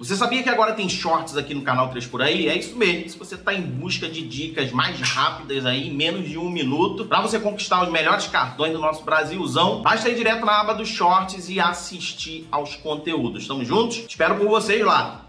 Você sabia que agora tem shorts aqui no canal 3 por aí? É isso mesmo. Se você está em busca de dicas mais rápidas aí, menos de um minuto, para você conquistar os melhores cartões do nosso Brasilzão, basta ir direto na aba dos shorts e assistir aos conteúdos. Estamos juntos? Espero por vocês lá.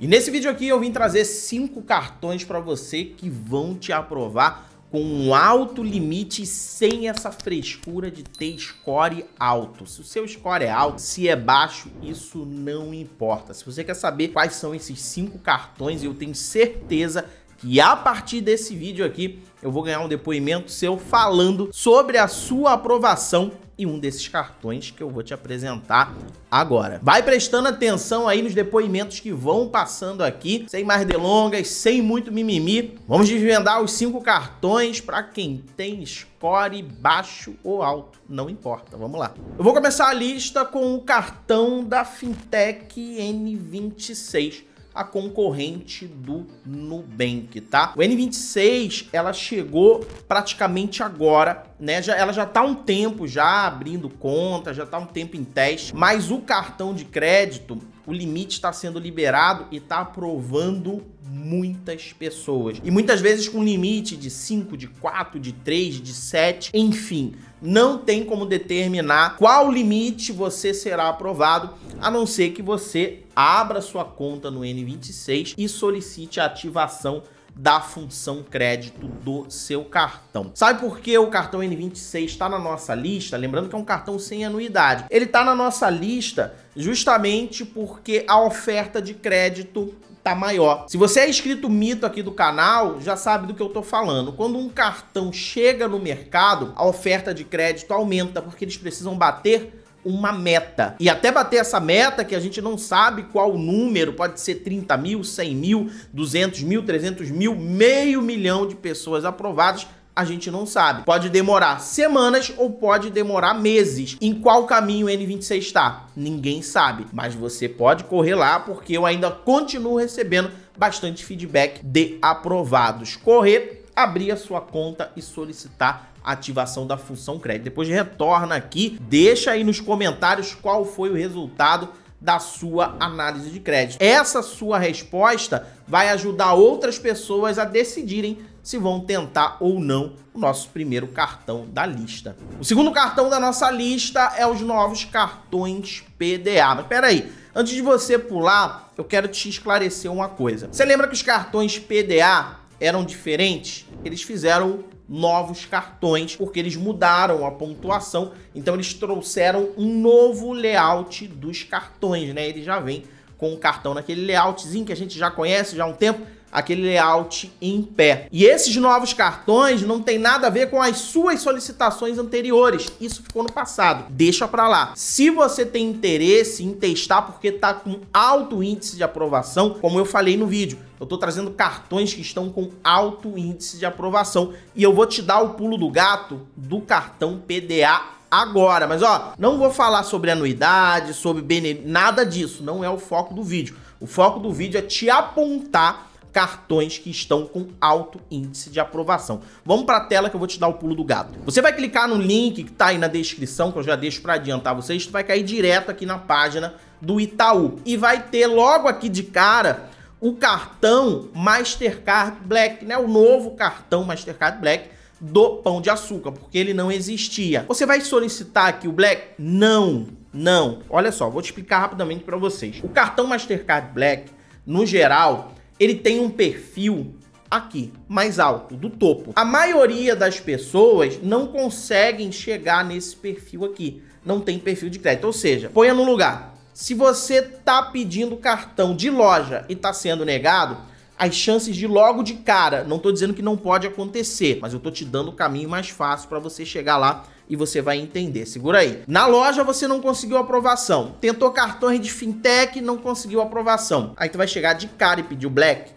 E nesse vídeo aqui eu vim trazer cinco cartões para você que vão te aprovar com um alto limite sem essa frescura de ter score alto. Se o seu score é alto, se é baixo, isso não importa. Se você quer saber quais são esses cinco cartões, eu tenho certeza que a partir desse vídeo aqui eu vou ganhar um depoimento seu falando sobre a sua aprovação e um desses cartões que eu vou te apresentar agora. Vai prestando atenção aí nos depoimentos que vão passando aqui, sem mais delongas, sem muito mimimi. Vamos desvendar os cinco cartões para quem tem score baixo ou alto, não importa. Vamos lá. Eu vou começar a lista com o cartão da Fintech N26 a concorrente do Nubank, tá? O N26, ela chegou praticamente agora, né? Já, ela já tá um tempo já abrindo conta, já tá um tempo em teste, mas o cartão de crédito, o limite está sendo liberado e está aprovando muitas pessoas. E muitas vezes com limite de 5, de 4, de 3, de 7, enfim não tem como determinar qual limite você será aprovado, a não ser que você abra sua conta no N26 e solicite a ativação da função crédito do seu cartão. Sabe por que o cartão N26 está na nossa lista? Lembrando que é um cartão sem anuidade. Ele está na nossa lista justamente porque a oferta de crédito tá maior. Se você é inscrito mito aqui do canal, já sabe do que eu tô falando. Quando um cartão chega no mercado, a oferta de crédito aumenta porque eles precisam bater uma meta. E até bater essa meta, que a gente não sabe qual o número, pode ser 30 mil, 100 mil, 200 mil, 300 mil, meio milhão de pessoas aprovadas, a gente não sabe. Pode demorar semanas ou pode demorar meses. Em qual caminho o N26 está? Ninguém sabe. Mas você pode correr lá porque eu ainda continuo recebendo bastante feedback de aprovados. Correr, abrir a sua conta e solicitar ativação da função crédito. Depois retorna aqui, deixa aí nos comentários qual foi o resultado da sua análise de crédito. Essa sua resposta vai ajudar outras pessoas a decidirem se vão tentar ou não o nosso primeiro cartão da lista. O segundo cartão da nossa lista é os novos cartões PDA. Mas peraí, antes de você pular, eu quero te esclarecer uma coisa. Você lembra que os cartões PDA eram diferentes? Eles fizeram novos cartões, porque eles mudaram a pontuação, então eles trouxeram um novo layout dos cartões, né? Ele já vem com o cartão naquele layoutzinho que a gente já conhece já há um tempo, aquele layout em pé. E esses novos cartões não tem nada a ver com as suas solicitações anteriores. Isso ficou no passado. Deixa para lá. Se você tem interesse em testar porque está com alto índice de aprovação, como eu falei no vídeo, eu estou trazendo cartões que estão com alto índice de aprovação e eu vou te dar o pulo do gato do cartão PDA agora. Mas ó, não vou falar sobre anuidade, sobre benefício, nada disso, não é o foco do vídeo. O foco do vídeo é te apontar cartões que estão com alto índice de aprovação. Vamos para a tela que eu vou te dar o pulo do gato. Você vai clicar no link que está aí na descrição, que eu já deixo para adiantar vocês, tu vai cair direto aqui na página do Itaú e vai ter logo aqui de cara o cartão Mastercard Black, né? O novo cartão Mastercard Black do Pão de Açúcar, porque ele não existia. Você vai solicitar aqui o Black? Não, não. Olha só, vou te explicar rapidamente para vocês. O cartão Mastercard Black, no geral, ele tem um perfil aqui, mais alto, do topo. A maioria das pessoas não conseguem chegar nesse perfil aqui, não tem perfil de crédito, ou seja, ponha no lugar. Se você tá pedindo cartão de loja e tá sendo negado, as chances de logo de cara, não tô dizendo que não pode acontecer, mas eu tô te dando o caminho mais fácil para você chegar lá e você vai entender. Segura aí. Na loja você não conseguiu aprovação. Tentou cartões de fintech, não conseguiu aprovação. Aí tu vai chegar de cara e pedir o black?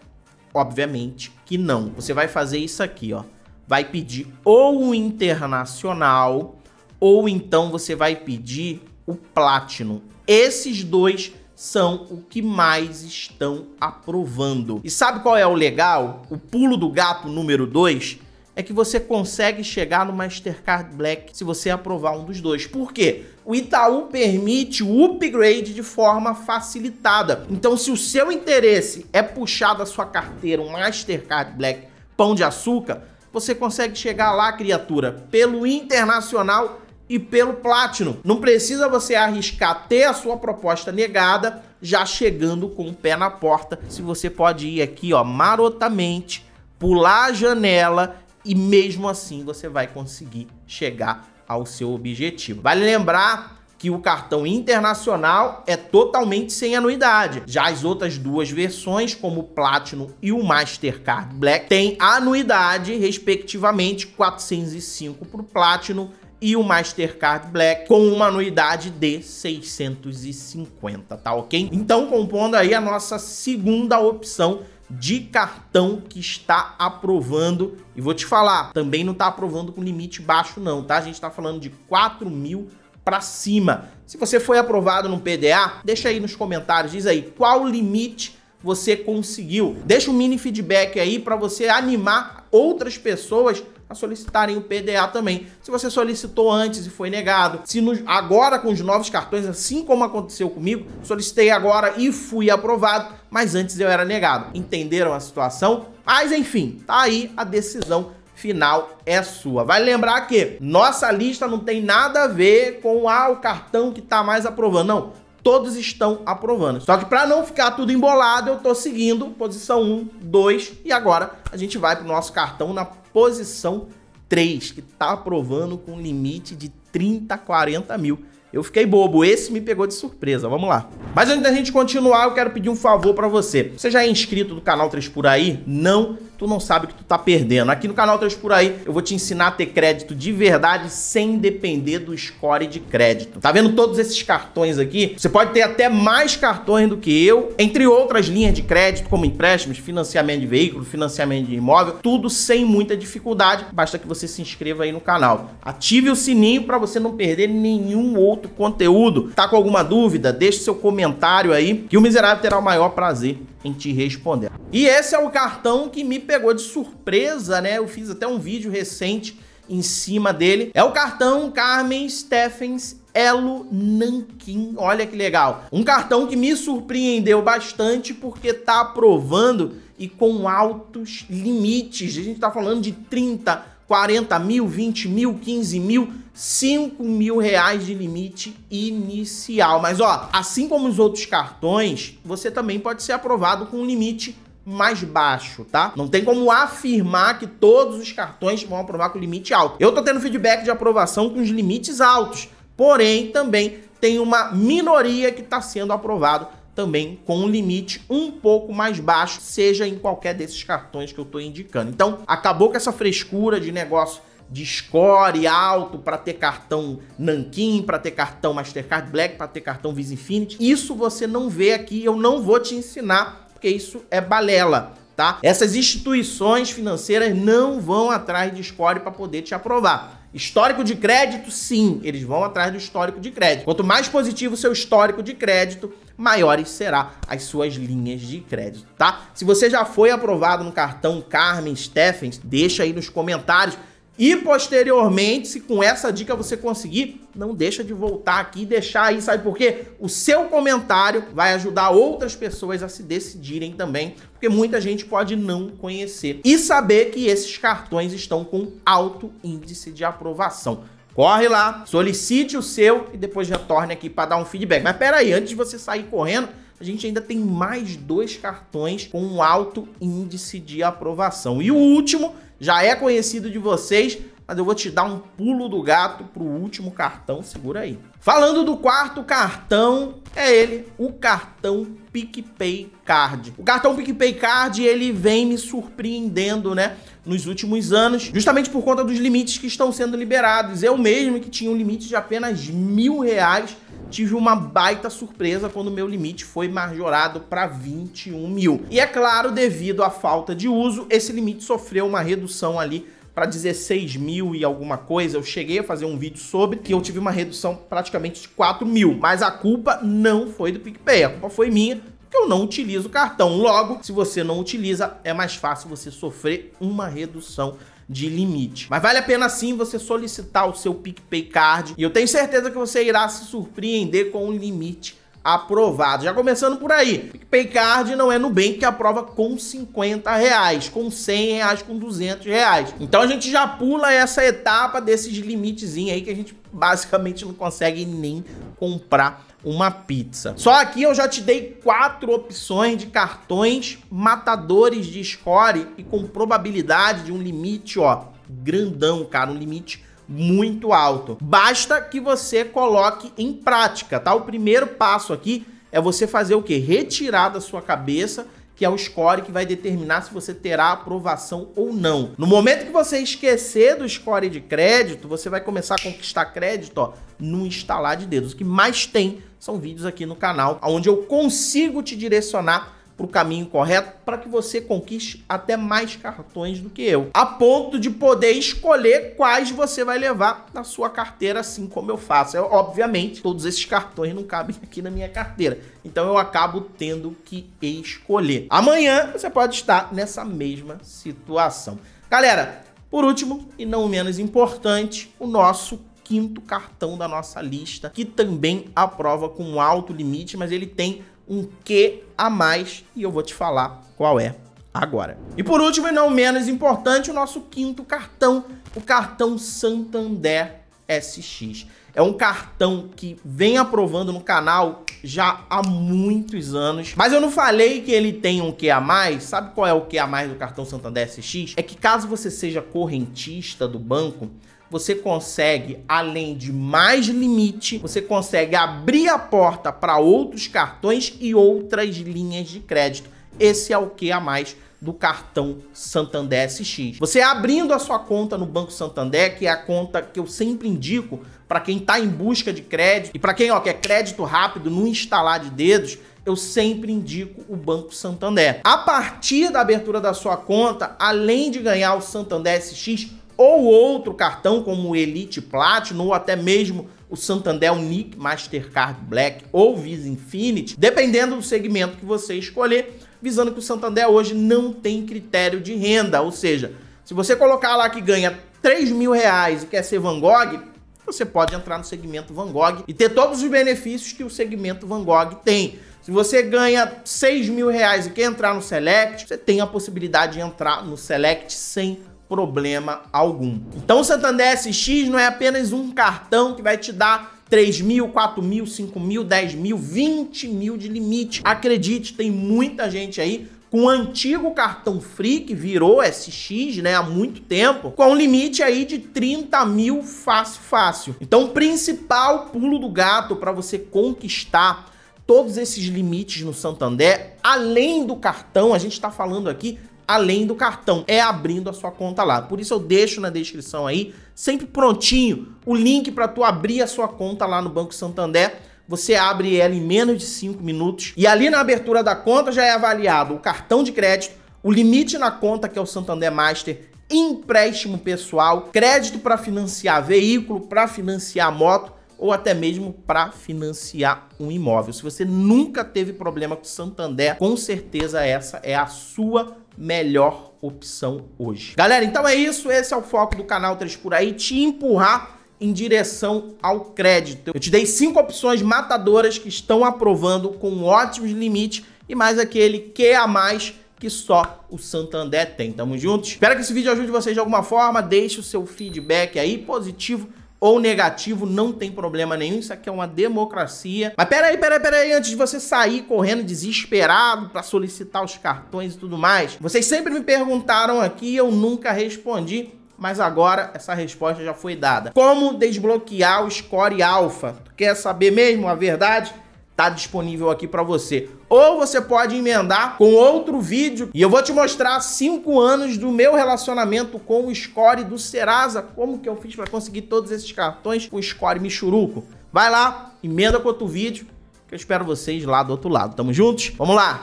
Obviamente que não. Você vai fazer isso aqui, ó. Vai pedir ou o internacional ou então você vai pedir o platinum. Esses dois são o que mais estão aprovando. E sabe qual é o legal? O pulo do gato número 2 é que você consegue chegar no Mastercard Black se você aprovar um dos dois. Por quê? O Itaú permite o upgrade de forma facilitada. Então, se o seu interesse é puxar da sua carteira um Mastercard Black Pão de Açúcar, você consegue chegar lá, criatura, pelo Internacional e pelo Platinum. Não precisa você arriscar ter a sua proposta negada já chegando com o pé na porta, se você pode ir aqui, ó, marotamente, pular a janela e mesmo assim você vai conseguir chegar ao seu objetivo. Vale lembrar que o cartão internacional é totalmente sem anuidade. Já as outras duas versões, como o Platinum e o Mastercard Black, têm anuidade, respectivamente, 405 para o Platinum e o Mastercard Black com uma anuidade de 650, tá ok? Então, compondo aí a nossa segunda opção de cartão que está aprovando. E vou te falar, também não está aprovando com limite baixo não, tá? A gente está falando de 4 mil para cima. Se você foi aprovado no PDA, deixa aí nos comentários, diz aí qual limite você conseguiu. Deixa um mini feedback aí para você animar outras pessoas a solicitarem o PDA também. Se você solicitou antes e foi negado, se no, agora com os novos cartões, assim como aconteceu comigo, solicitei agora e fui aprovado, mas antes eu era negado. Entenderam a situação? Mas enfim, tá aí a decisão final é sua. Vai vale lembrar que nossa lista não tem nada a ver com ah, o cartão que tá mais aprovando, não. Todos estão aprovando. Só que para não ficar tudo embolado, eu tô seguindo posição 1, 2 e agora a gente vai pro nosso cartão na posição 3, que tá aprovando com limite de 30, 40 mil eu fiquei bobo, esse me pegou de surpresa, vamos lá. Mas antes da gente continuar, eu quero pedir um favor pra você. Você já é inscrito do canal 3 por aí? Não tu não sabe o que tu tá perdendo. Aqui no canal 3 por aí, eu vou te ensinar a ter crédito de verdade sem depender do score de crédito. Tá vendo todos esses cartões aqui? Você pode ter até mais cartões do que eu, entre outras linhas de crédito, como empréstimos, financiamento de veículo, financiamento de imóvel, tudo sem muita dificuldade. Basta que você se inscreva aí no canal. Ative o sininho para você não perder nenhum outro conteúdo. Tá com alguma dúvida? Deixe seu comentário aí que o miserável terá o maior prazer em te responder. E esse é o cartão que me pegou de surpresa, né? Eu fiz até um vídeo recente em cima dele. É o cartão Carmen Steffens Elo Nankin. Olha que legal. Um cartão que me surpreendeu bastante porque tá aprovando e com altos limites. A gente tá falando de 30, 40 mil, 20 mil, 15 mil, 5 mil reais de limite inicial. Mas ó, assim como os outros cartões, você também pode ser aprovado com um limite mais baixo, tá? Não tem como afirmar que todos os cartões vão aprovar com limite alto. Eu tô tendo feedback de aprovação com os limites altos, porém também tem uma minoria que está sendo aprovado também com um limite um pouco mais baixo, seja em qualquer desses cartões que eu estou indicando. Então, acabou com essa frescura de negócio de score alto para ter cartão Nankin, para ter cartão Mastercard Black, para ter cartão Visa Infinity. Isso você não vê aqui, eu não vou te ensinar porque isso é balela. Tá? Essas instituições financeiras não vão atrás de score para poder te aprovar. Histórico de crédito, sim, eles vão atrás do histórico de crédito. Quanto mais positivo o seu histórico de crédito, maiores serão as suas linhas de crédito, tá? Se você já foi aprovado no cartão Carmen Steffens, deixa aí nos comentários e posteriormente, se com essa dica você conseguir, não deixa de voltar aqui e deixar aí, sabe por quê? O seu comentário vai ajudar outras pessoas a se decidirem também, porque muita gente pode não conhecer e saber que esses cartões estão com alto índice de aprovação. Corre lá, solicite o seu e depois retorne aqui para dar um feedback. Mas pera aí, antes de você sair correndo, a gente ainda tem mais dois cartões com um alto índice de aprovação. E o último já é conhecido de vocês, mas eu vou te dar um pulo do gato pro último cartão, segura aí. Falando do quarto cartão, é ele, o cartão PicPay Card. O cartão PicPay Card, ele vem me surpreendendo, né? Nos últimos anos, justamente por conta dos limites que estão sendo liberados. Eu mesmo, que tinha um limite de apenas mil reais, tive uma baita surpresa quando meu limite foi majorado para 21 mil. E é claro, devido à falta de uso, esse limite sofreu uma redução ali para 16 mil e alguma coisa. Eu cheguei a fazer um vídeo sobre que eu tive uma redução praticamente de 4 mil. Mas a culpa não foi do PicPay, a culpa foi minha, que eu não utilizo o cartão. Logo, se você não utiliza, é mais fácil você sofrer uma redução de limite. Mas vale a pena sim você solicitar o seu PicPay Card e eu tenho certeza que você irá se surpreender com o limite aprovado. Já começando por aí, PicPay Card não é Nubank que aprova com 50 reais, com 100 reais, com 200 reais. Então a gente já pula essa etapa desses limitezinhos aí que a gente basicamente não consegue nem comprar uma pizza. Só aqui eu já te dei quatro opções de cartões matadores de score e com probabilidade de um limite, ó, grandão, cara, um limite muito alto. Basta que você coloque em prática, tá? O primeiro passo aqui é você fazer o que? Retirar da sua cabeça que é o score que vai determinar se você terá aprovação ou não. No momento que você esquecer do score de crédito, você vai começar a conquistar crédito, ó, no instalar de dedos. O que mais tem são vídeos aqui no canal onde eu consigo te direcionar para o caminho correto para que você conquiste até mais cartões do que eu, a ponto de poder escolher quais você vai levar na sua carteira, assim como eu faço. Eu, obviamente, todos esses cartões não cabem aqui na minha carteira, então eu acabo tendo que escolher. Amanhã você pode estar nessa mesma situação. Galera, por último e não menos importante, o nosso quinto cartão da nossa lista, que também aprova com alto limite, mas ele tem um que a mais e eu vou te falar qual é agora. E por último e não menos importante, o nosso quinto cartão, o cartão Santander SX. É um cartão que vem aprovando no canal já há muitos anos. Mas eu não falei que ele tem um que a mais. Sabe qual é o que a mais do cartão Santander SX? É que caso você seja correntista do banco, você consegue, além de mais limite, você consegue abrir a porta para outros cartões e outras linhas de crédito. Esse é o que a mais do cartão Santander SX. Você abrindo a sua conta no Banco Santander, que é a conta que eu sempre indico para quem está em busca de crédito e para quem ó, quer crédito rápido não instalar de dedos, eu sempre indico o Banco Santander. A partir da abertura da sua conta, além de ganhar o Santander SX, ou outro cartão como o Elite Platinum ou até mesmo o Santander Nick, Mastercard Black ou Visa Infinity, dependendo do segmento que você escolher, visando que o Santander hoje não tem critério de renda, ou seja, se você colocar lá que ganha 3 mil reais e quer ser Van Gogh, você pode entrar no segmento Van Gogh e ter todos os benefícios que o segmento Van Gogh tem. Se você ganha 6 mil reais e quer entrar no Select, você tem a possibilidade de entrar no Select sem problema algum. Então o Santander SX não é apenas um cartão que vai te dar 3 mil, 4 mil, 5 mil, 10 mil, 20 mil de limite. Acredite, tem muita gente aí com o antigo cartão Free, que virou SX, né, há muito tempo, com um limite aí de 30 mil fácil, fácil. Então o principal pulo do gato para você conquistar todos esses limites no Santander, além do cartão, a gente está falando aqui além do cartão, é abrindo a sua conta lá. Por isso eu deixo na descrição aí, sempre prontinho, o link para tu abrir a sua conta lá no Banco Santander. Você abre ela em menos de 5 minutos e ali na abertura da conta já é avaliado o cartão de crédito, o limite na conta que é o Santander Master, empréstimo pessoal, crédito para financiar veículo, para financiar moto ou até mesmo para financiar um imóvel. Se você nunca teve problema com o Santander, com certeza essa é a sua melhor opção hoje. Galera, então é isso. Esse é o foco do canal 3 por aí, te empurrar em direção ao crédito. Eu te dei cinco opções matadoras que estão aprovando com ótimos limites e mais aquele que a mais que só o Santander tem. Tamo juntos? Espero que esse vídeo ajude vocês de alguma forma. Deixe o seu feedback aí positivo ou negativo, não tem problema nenhum. Isso aqui é uma democracia. Mas peraí, peraí, peraí, antes de você sair correndo desesperado para solicitar os cartões e tudo mais, vocês sempre me perguntaram aqui, eu nunca respondi. Mas agora essa resposta já foi dada. Como desbloquear o score alfa? Tu quer saber mesmo a verdade? tá disponível aqui para você. Ou você pode emendar com outro vídeo e eu vou te mostrar cinco anos do meu relacionamento com o Score do Serasa, como que eu fiz para conseguir todos esses cartões com o Score Michuruco. Vai lá, emenda com outro vídeo, que eu espero vocês lá do outro lado. Tamo juntos? Vamos lá!